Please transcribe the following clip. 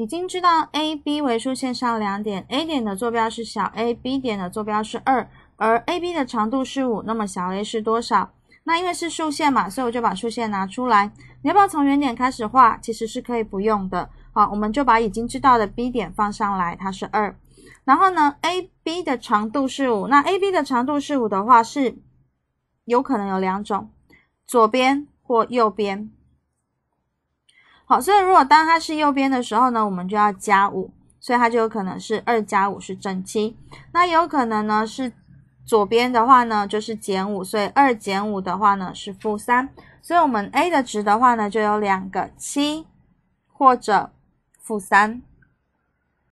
已经知道 A、B 为数线上两点，A 点的坐标是小 a，B 点的坐标是二，而 AB 的长度是五，那么小 a 是多少？那因为是竖线嘛，所以我就把竖线拿出来。你要不要从原点开始画？其实是可以不用的。好，我们就把已经知道的 B 点放上来，它是二。然后呢，AB 的长度是五，那 AB 的长度是五的话，是有可能有两种，左边或右边。好，所以如果当它是右边的时候呢，我们就要加五，所以它就有可能是二加五是正七，那有可能呢是左边的话呢就是减五，所以二减五的话呢是负三，所以我们 a 的值的话呢就有两个七或者负三。